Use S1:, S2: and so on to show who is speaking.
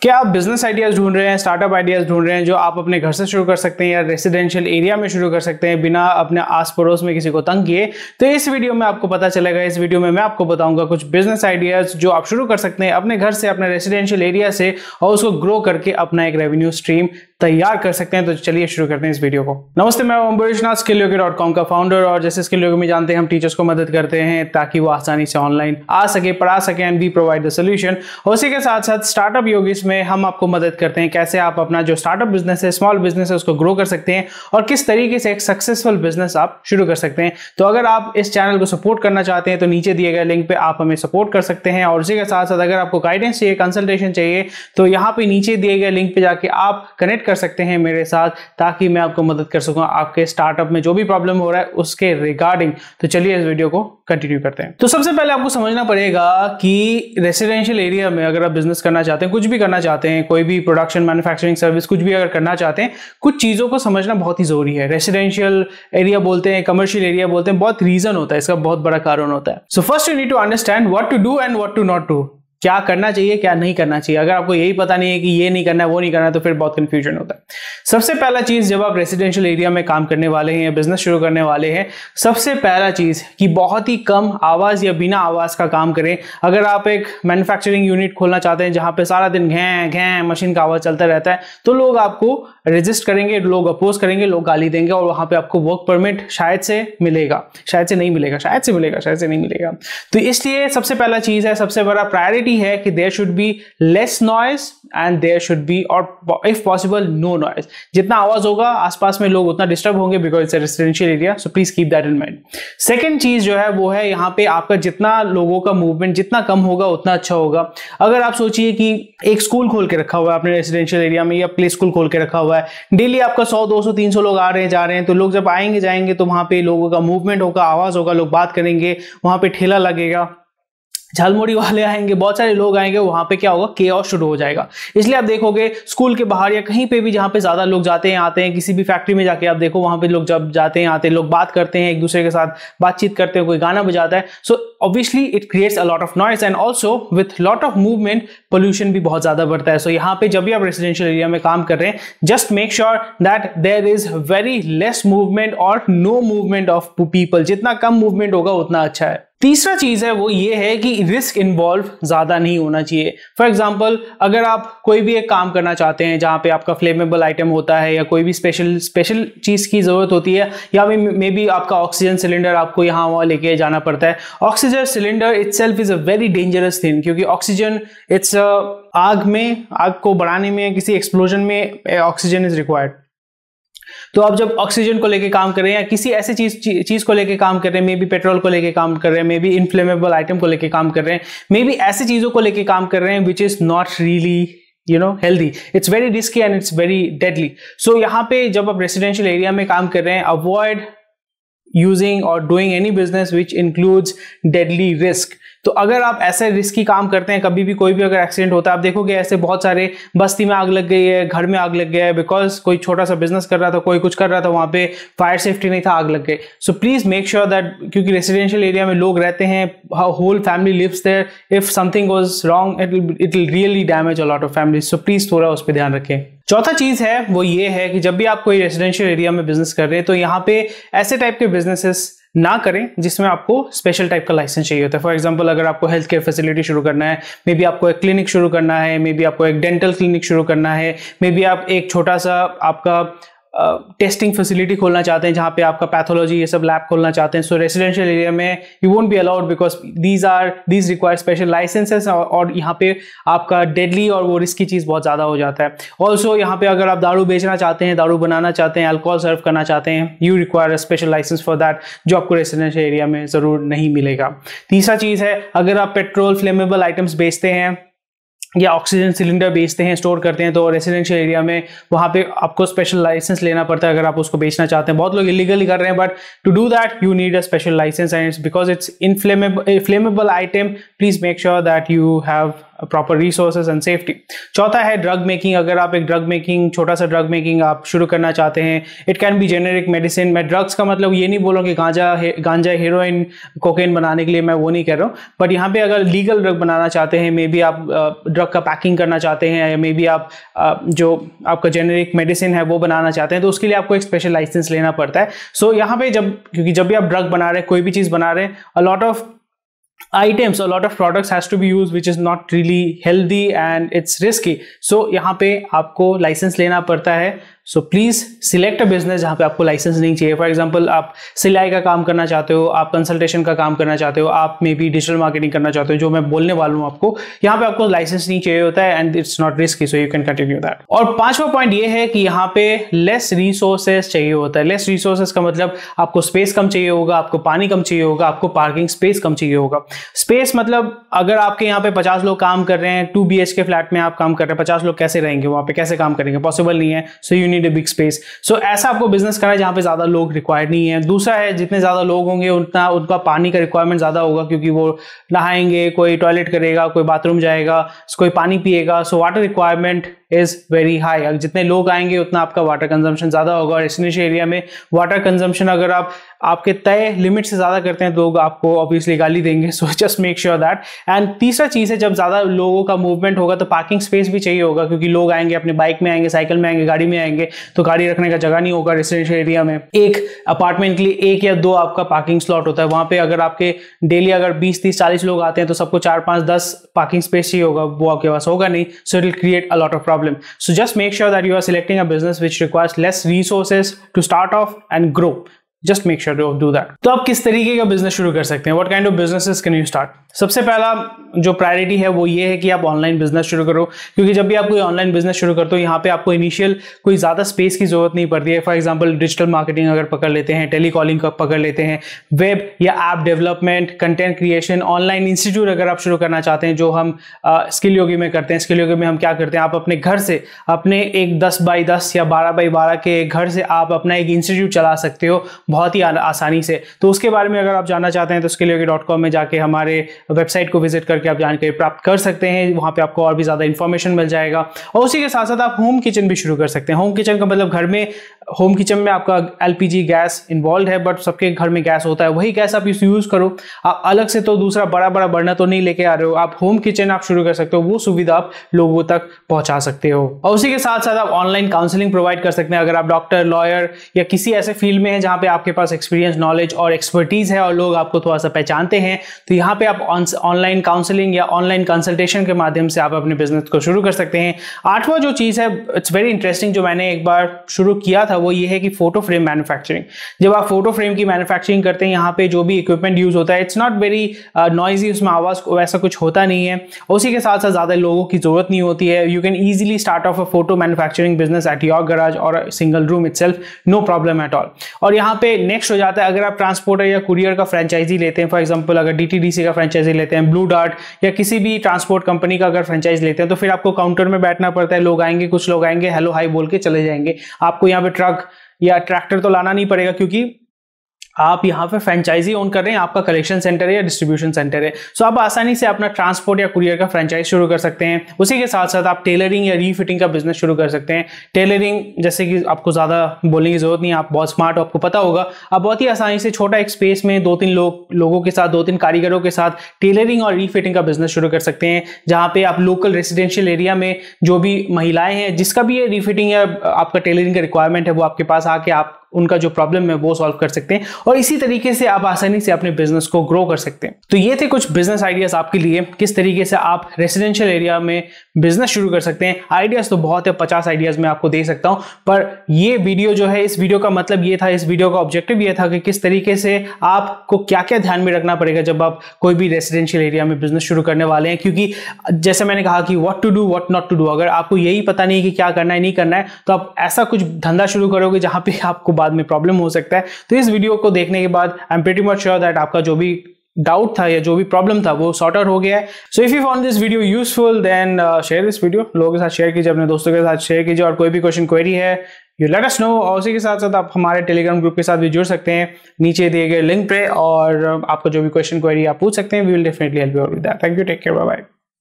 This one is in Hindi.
S1: क्या आप बिजनेस आइडियाज ढूंढ रहे हैं स्टार्टअप आइडियाज ढूंढ रहे हैं जो आप अपने घर से शुरू कर सकते हैं या रेसिडेंशियल एरिया में शुरू कर सकते हैं बिना अपने आस पड़ोस में किसी को तंग किए तो इस वीडियो में आपको पता चलेगा इस वीडियो में मैं आपको बताऊंगा कुछ बिजनेस आइडियाज जो आप शुरू कर सकते हैं अपने घर से अपने रेसिडेंशियल एरिया से और उसको ग्रो करके अपना एक रेवेन्यू स्ट्रीम तैयार कर सकते हैं तो चलिए शुरू करते हैं इस वीडियो को नमस्ते मैं अम्बरीश नाथ कॉम का फाउंडर और जैसे स्किलोगे में जानते हैं हम टीचर्स को मदद करते हैं ताकि वो आसानी से ऑनलाइन आ सके पढ़ा सके and we provide the solution उसी के साथ साथ स्टार्टअप योगिस में हम आपको मदद करते हैं कैसे आप अपना जो स्टार्टअप बिजनेस है स्मॉल बिजनेस है उसको ग्रो कर सकते हैं और किस तरीके से एक सक्सेसफुल बिजनेस आप शुरू कर सकते हैं तो अगर आप इस चैनल को सपोर्ट करना चाहते हैं तो नीचे दिए गए लिंक पर आप हमें सपोर्ट कर सकते हैं और उसी के साथ साथ अगर आपको गाइडेंस चाहिए कंसल्टेशन चाहिए तो यहाँ पे नीचे दिए गए लिंक पे जाके आप कनेक्ट कर सकते हैं मेरे साथ ताकि मैं आपको मदद कर सकूँ आपके स्टार्टअप में जो भी प्रॉब्लम हो रहा है उसके रिगार्डिंग तो चलिए इस वीडियो को कंटिन्यू करते हैं तो सबसे पहले आपको समझना पड़ेगा कि रेसिडेंशियल एरिया में अगर आप बिजनेस करना चाहते हैं कुछ भी करना चाहते हैं कोई भी प्रोडक्शन मैन्युफैक्चरिंग सर्विस कुछ भी अगर करना चाहते हैं कुछ चीज़ों को समझना बहुत ही ज़रूरी है रेसिडेंशियल एरिया बोलते हैं कमर्शियल एरिया बोलते हैं बहुत रीज़न होता है इसका बहुत बड़ा कारण होता है so first you need to understand what to do and what to not do क्या करना चाहिए क्या नहीं करना चाहिए अगर आपको यही पता नहीं है कि ये नहीं करना है वो नहीं करना है तो फिर बहुत कंफ्यूजन होता है सबसे पहला चीज़ जब आप रेसिडेंशियल एरिया में काम करने वाले हैं या बिजनेस शुरू करने वाले हैं सबसे पहला चीज़ कि बहुत ही कम आवाज़ या बिना आवाज़ का काम करें अगर आप एक मैन्युफैक्चरिंग यूनिट खोलना चाहते हैं जहां पर सारा दिन घें घें मशीन का आवाज़ चलता रहता है तो लोग आपको रजिस्ट करेंगे लोग अपोज करेंगे लोग गाली देंगे और वहां पर आपको वर्क परमिट शायद से मिलेगा शायद से नहीं मिलेगा शायद से मिलेगा शायद से नहीं मिलेगा तो इसलिए सबसे पहला चीज़ है सबसे बड़ा प्रायोरिटी प्रायोरिटी है कि there should be less noise and there should be और इफ पॉसिबल नो नॉइज जितना आवाज होगा आसपास में लोग उतना डिस्टर्ब होंगे because it's residential area so please keep that in mind second चीज जो है वो है यहाँ पे आपका जितना लोगों का मूवमेंट जितना कम होगा उतना अच्छा होगा अगर आप सोचिए कि एक स्कूल खोल के रखा हुआ है अपने रेसिडेंशियल एरिया में या प्ले स्कूल खोल के रखा हुआ है डेली आपका सौ दो सौ तीन सौ लोग आ रहे हैं जा रहे हैं तो लोग जब आएंगे जाएंगे तो वहां पे लोगों का मूवमेंट होगा आवाज होगा लोग बात करेंगे वहां पे ठेला लगेगा झालमुड़ी वाले आएंगे बहुत सारे लोग आएंगे वहां पे क्या होगा के शुरू हो जाएगा इसलिए आप देखोगे स्कूल के बाहर या कहीं पे भी जहां पे ज्यादा लोग जाते हैं आते हैं किसी भी फैक्ट्री में जाके आप देखो वहां पे लोग जब जाते हैं आते हैं लोग बात करते हैं एक दूसरे के साथ बातचीत करते हैं कोई गाना बजाता है so obviously it creates a lot of noise and also with lot of movement pollution भी बहुत ज्यादा बढ़ता है सो so, यहाँ पे जब भी आप रेसिडेंशियल एरिया में काम कर रहे हैं just make sure that there is very less movement और नो मूवमेंट ऑफ पीपल जितना कम मूवमेंट होगा उतना अच्छा है तीसरा चीज है वो ये है कि रिस्क इन्वॉल्व ज्यादा नहीं होना चाहिए फॉर एग्जाम्पल अगर आप कोई भी एक काम करना चाहते हैं जहां पे आपका फ्लेमेबल आइटम होता है या कोई भी स्पेशल स्पेशल चीज की जरूरत होती है या मे बी आपका ऑक्सीजन सिलेंडर आपको यहाँ वहां लेके जाना पड़ता है oxygen cylinder it's is a very dangerous thing क्योंकि ऑक्सीजन इट्स आग में आग को बढ़ाने में किसी एक्सप्लोजन में ऑक्सीजन इज रिक्वायर्ड तो आप जब ऑक्सीजन को लेके काम कर रहे हैं या किसी ऐसी चीज चीज को लेके काम कर रहे हैं मे बी पेट्रोल को लेके काम कर रहे हैं मे बी इन्फ्लेमेबल आइटम को लेके काम कर रहे हैं मे बी ऐसी चीजों को लेके काम कर रहे हैं which is not really you know healthy it's very risky and it's very deadly so यहाँ पे जब आप रेसिडेंशियल एरिया में काम कर रहे हैं अवॉइड यूजिंग और doing any business which includes deadly risk तो अगर आप ऐसे रिस्की काम करते हैं कभी भी कोई भी अगर एक्सीडेंट होता है आप देखोगे ऐसे बहुत सारे बस्ती में आग लग गई है घर में आग लग गया है बिकॉज कोई छोटा सा बिजनेस कर रहा था कोई कुछ कर रहा था वहाँ पे फायर सेफ्टी नहीं था आग लग गई so please make sure that क्योंकि रेसिडेंशियल एरिया में लोग रहते हैं whole family lives there if something was wrong it it will really damage a lot of family so please थोड़ा उस पर ध्यान रखें चौथा चीज है वो ये है कि जब भी आप कोई रेजिडेंशियल एरिया में बिजनेस कर रहे हैं तो यहाँ पे ऐसे टाइप के बिजनेसेस ना करें जिसमें आपको स्पेशल टाइप का लाइसेंस चाहिए होता है फॉर एग्जांपल अगर आपको हेल्थ केयर फैसिलिटी शुरू करना है मे बी आपको एक क्लिनिक शुरू करना है मे बी आपको एक डेंटल क्लिनिक शुरू करना है मे बी आप एक छोटा सा आपका टेस्टिंग फैसिलिटी खोलना चाहते हैं जहाँ पे आपका पैथोलॉजी ये सब लैब खोलना चाहते हैं सो रेजिडेंशियल एरिया में you won't be allowed because these are these require special licenses और यहाँ पे आपका डेडली और वो रिस्की चीज़ बहुत ज़्यादा हो जाता है ऑल्सो यहाँ पे अगर आप दारू बेचना चाहते हैं दारू बनाना चाहते हैं अल्कोहल सर्व करना चाहते हैं you require special license for that जो आपको रेजिडेंशियल एरिया में ज़रूर नहीं मिलेगा तीसरा चीज़ है अगर आप पेट्रोल फ्लेमेबल आइटम्स बेचते हैं या ऑक्सीजन सिलेंडर बेचते हैं स्टोर करते हैं तो रेसिडेंशियल एरिया में वहाँ पे आपको स्पेशल लाइसेंस लेना पड़ता है अगर आप उसको बेचना चाहते हैं बहुत लोग इलीगली कर रहे हैं but to do that you need a special license and because it's inflammable flammable item please make sure that you have proper resources and safety चौथा है ड्रग मेकिंग अगर आप एक ड्रग मेकिंग छोटा सा ड्रग मेकिंग आप शुरू करना चाहते हैं it can be generic medicine मैं ड्रग्स का मतलब ये नहीं बोलूँ कि गांजा हे, गांजा हेरोइन कोकेन बनाने के लिए मैं वो नहीं कह रहा हूँ बट यहाँ पे अगर लीगल ड्रग बनाना चाहते हैं मे बी आप ड्रग का पैकिंग करना चाहते हैं या मे बी आप जो आपका जेनेरिक मेडिसिन है वो बनाना चाहते हैं तो उसके लिए आपको एक स्पेशल लाइसेंस लेना पड़ता है सो so, यहाँ पे जब क्योंकि जब भी आप ड्रग बना रहे कोई भी चीज़ बना रहे अ लॉट ऑफ आइटम्स और lot of products has to be use which is not really healthy and it's risky so यहाँ पे आपको लाइसेंस लेना पड़ता है so please select a business जहाँ पे आपको लाइसेंस नहीं चाहिए फॉर एग्जांपल आप सिलाई का काम करना चाहते हो आप कंसल्टेशन का काम करना चाहते हो आप मे बी डिजिटल मार्केटिंग करना चाहते हो जो मैं बोलने वाला हूँ आपको यहाँ पे आपको लाइसेंस नहीं चाहिए होता है and it's not risk so you can continue that और पांचवा पॉइंट ये है कि यहाँ पे लेस रिसोर्सेस चाहिए होता है लेस रिसोर्सेज का मतलब आपको स्पेस कम चाहिए होगा आपको पानी कम चाहिए होगा आपको पार्किंग स्पेस कम चाहिए होगा स्पेस मतलब अगर आपके यहाँ पे पचास लोग काम कर रहे हैं टू बी फ्लैट में आप काम कर रहे हैं पचास लोग कैसे रहेंगे वहाँ पे कैसे काम करेंगे पॉसिबल नहीं है so you need a big space so ऐसा आपको बिजनेस करना है जहाँ पे ज़्यादा लोग रिक्वायर्ड नहीं है दूसरा है जितने ज़्यादा लोग होंगे उतना उनका पानी का रिक्वायरमेंट ज़्यादा होगा क्योंकि वो नहाएंगे कोई टॉयलेट करेगा कोई बाथरूम जाएगा कोई पानी पिएगा so water requirement is very high अगर जितने लोग आएंगे उतना आपका वाटर कंजम्पशन ज्यादा होगा और रेसिडेंशियल एरिया में वाटर कंजम्पशन अगर आप आपके तय लिमिट से ज्यादा करते हैं तो लोग आपको ऑब्वियसली गाली देंगे so just make sure that and तीसरा चीज है जब ज्यादा लोगों का मूवमेंट होगा तो पार्किंग स्पेस भी चाहिए होगा क्योंकि लोग आएंगे अपने बाइक में आएंगे साइकिल में आएंगे गाड़ी में आएंगे तो गाड़ी रखने का जगह नहीं होगा रेसिडेंशियल एरिया में एक अपार्टमेंट के लिए एक या दो आपका पार्किंग स्लॉट होता है वहां पे अगर आपके डेली अगर बीस तीस चालीस लोग आते हैं तो सबको चार पांच दस पार्किंग स्पेस चाहिए होगा वो आपके पास होगा नहीं so it will create a lot of problem problem. So just make sure that you are selecting a business which requires less resources to start off and grow. Just make sure to do that तो आप किस तरीके का बिजनेस शुरू कर सकते हैं what kind of business can you start सबसे पहला जो प्रायोरिटी है वो ये है कि आप ऑनलाइन बिजनेस शुरू करो क्योंकि जब भी आप कोई ऑनलाइन बिजनेस शुरू करते हो यहाँ पे आपको इनिशियल कोई ज़्यादा स्पेस की जरूरत नहीं पड़ती है फॉर एग्जाम्पल डिजिटल मार्केटिंग अगर पकड़ लेते हैं टेलीकॉलिंग का पकड़ लेते हैं वेब या app development content creation online institute अगर आप शुरू करना चाहते हैं जो हम स्किल योगी में करते हैं स्किल योगी में हम क्या करते हैं आप अपने घर से अपने एक दस बाई दस या बारह बाई बारह के घर से आप अपना एक इंस्टीट्यूट चला सकते हो बहुत ही आसानी से तो उसके बारे में अगर आप जानना चाहते हैं तो उसके लिए डॉट कॉम में जाके हमारे वेबसाइट को विजिट करके आप जानकारी प्राप्त कर सकते हैं वहाँ पर आपको और भी ज़्यादा इन्फॉर्मेशन मिल जाएगा और उसी के साथ साथ आप होम किचन भी शुरू कर सकते हैं होम किचन का मतलब घर में होम किचन में आपका एलपीजी गैस इन्वॉल्व है बट सबके घर में गैस होता है वही गैस आप इस यूज़ करो आप अलग से तो दूसरा बड़ा बड़ा बर्नर तो नहीं लेके आ रहे हो आप होम किचन आप शुरू कर सकते हो वो सुविधा आप लोगों तक पहुंचा सकते हो और उसी के साथ साथ आप ऑनलाइन काउंसलिंग प्रोवाइड कर सकते हैं अगर आप डॉक्टर लॉयर या किसी ऐसे फील्ड में है जहां पे आपके पास एक्सपीरियंस नॉलेज और एक्सपर्टीज़ है और लोग आपको थोड़ा सा पहचानते हैं तो यहाँ पे आप ऑनलाइन काउंसलिंग या ऑनलाइन कंसल्टेशन के माध्यम से आप अपने बिजनेस को शुरू कर सकते हैं आठवां जो चीज़ है इट्स वेरी इंटरेस्टिंग जो मैंने एक बार शुरू किया था था वो ये है कि फोटो फ्रेम मैन्युफैक्चरिंग जब आप फोटो फ्रेम की मैन्युफैक्चरिंग करते हैं यहाँ पे जो भी इक्विपमेंट यूज होता है इट्स नॉट वेरी नॉइजी उसमें आवाज़ वैसा कुछ होता नहीं है उसी के साथ साथ ज़्यादा लोगों की ज़रूरत नहीं होती है you can easily start off a photo manufacturing business at your garage और single room it no problem at all और यहाँ पे नेक्स्ट हो जाता है अगर आप ट्रांसपोर्टर या कुरियर का फ्रेंचाइजी लेते हैं फॉर एग्जाम्पल अगर डी का फ्रेंचाइजी लेते हैं ब्लू डार्ट या किसी भी ट्रांसपोर्ट कंपनी का अगर फ्रेंचाइज लेते हैं तो फिर आपको काउंटर में बैठना पड़ता है लोग आएंगे कुछ लोग आएंगे हेलो हाई बोल के चले जाएंगे आपको यहाँ पे ट्रक या ट्रैक्टर तो लाना नहीं पड़ेगा क्योंकि आप यहाँ पे फ्रेंचाइजी ओन कर रहे हैं आपका कलेक्शन सेंटर है या डिस्ट्रीब्यूशन सेंटर है सो आप आसानी से अपना ट्रांसपोर्ट या कुरियर का फ्रेंचाइज शुरू कर सकते हैं उसी के साथ साथ आप टेलरिंग या रीफिटिंग का बिजनेस शुरू कर सकते हैं टेलरिंग जैसे कि आपको ज़्यादा बोलने की जरूरत नहीं आप बहुत स्मार्ट हो आपको पता होगा आप बहुत ही आसानी से छोटा एक स्पेस में दो तीन लोग लोगों के साथ दो तीन कारीगरों के साथ टेलरिंग और रीफिटिंग का बिजनेस शुरू कर सकते हैं जहाँ पे आप लोकल रेसिडेंशियल एरिया में जो भी महिलाएं हैं जिसका भी ये रीफिटिंग या आपका टेलरिंग का रिक्वायरमेंट है वो आपके पास आके आप उनका जो प्रॉब्लम है वो सॉल्व कर सकते हैं और इसी तरीके से आप आसानी से अपने बिजनेस को ग्रो कर सकते हैं तो ये थे कुछ बिजनेस आइडियाज आपके लिए किस तरीके से आप रेसिडेंशियल एरिया में बिजनेस शुरू कर सकते हैं आइडियाज तो बहुत है पचास आइडियाज मैं आपको दे सकता हूं पर ये वीडियो जो है इस वीडियो का मतलब ये था इस वीडियो का ऑब्जेक्टिव ये था कि किस तरीके से आपको क्या क्या ध्यान में रखना पड़ेगा जब आप कोई भी रेसिडेंशियल एरिया में बिजनेस शुरू करने वाले हैं क्योंकि जैसे मैंने कहा कि what to do what not to do अगर आपको यही पता नहीं कि क्या करना है नहीं करना है तो आप ऐसा कुछ धंधा शुरू करोगे जहां पर आपको बाद में प्रॉब्लम हो सकता है तो इस वीडियो को देखने के बाद I am pretty much sure that आपका जो भी डाउट था या जो भी प्रॉब्लम था वो सॉर्ट आउट हो गया है so if you found this video useful then share this video लोगों के साथ शेयर कीजिए अपने दोस्तों के साथ शेयर कीजिए और कोई भी क्वेश्चन क्वेरी है यू लेट अस नो और उसी के साथ साथ आप हमारे टेलीग्राम ग्रुप के साथ भी जुड़ सकते हैं नीचे दिए गए लिंक पे और uh, आपका जो भी क्वेश्चन क्वेरी आप पूछ सकते हैं we will definitely help you with that thank you take care bye bye